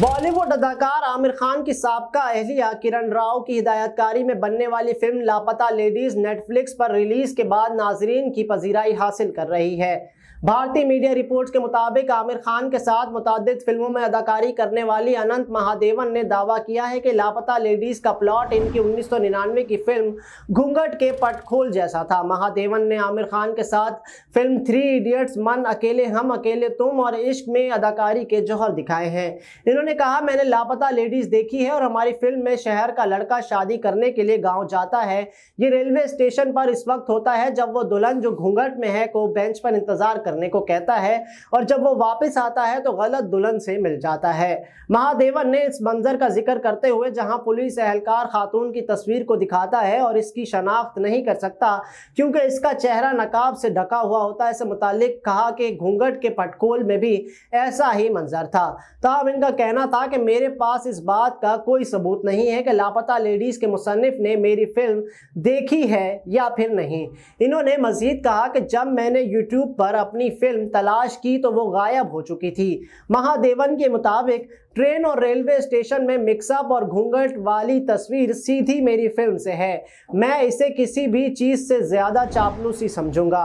बॉलीवुड अदाकार आमिर खान की सबका अहलिया किरण राव की हिदायतकारी में बनने वाली फिल्म लापता लेडीज नेटफ्लिक्स पर रिलीज के बाद नाजरीन की पजीराई हासिल कर रही है भारतीय मीडिया रिपोर्ट्स के मुताबिक आमिर खान के साथ मुतद फिल्मों में अदाकारी करने वाली अनंत महादेवन ने दावा किया है कि लापता लेडीज़ का प्लॉट इनकी उन्नीस की फिल्म घूंघट के पटखोल जैसा था महादेवन ने आमिर खान के साथ फिल्म थ्री इडियट्स मन अकेले हम अकेले तुम और इश्क में अदाकारी के जौहर दिखाए हैं इन्होंने कहा मैंने लापता लेडीज देखी है और हमारी फिल्म में शहर का लड़का शादी करने के लिए गांव जाता है ये रेलवे स्टेशन पर इस वक्त होता है जब वो दुल्हन जो घूंघट में है को बेंच पर इंतजार करने को कहता है और जब वो वापस आता है तो गलत दुल्हन से मिल जाता है महादेवन ने इस मंजर का जिक्र करते हुए जहाँ पुलिस एहलकार खातून की तस्वीर को दिखाता है और इसकी शनाख्त नहीं कर सकता क्योंकि इसका चेहरा नकाब से ढका हुआ होता है इससे मुतल कहा कि घूंघट के पटकोल में भी ऐसा ही मंजर था तब तो इनका कहना था कि मेरे पास इस बात का कोई सबूत नहीं है कि लापता लेडीज़ के मुसनफ़ ने मेरी फ़िल्म देखी है या फिर नहीं इन्होंने मज़ीद कहा कि जब मैंने यूट्यूब पर अपनी फ़िल्म तलाश की तो वो गायब हो चुकी थी महादेवन के मुताबिक ट्रेन और रेलवे स्टेशन में मिक्सअप और घूंघट वाली तस्वीर सीधी मेरी फिल्म से है मैं इसे किसी भी चीज़ से ज़्यादा चापलूसी समझूंगा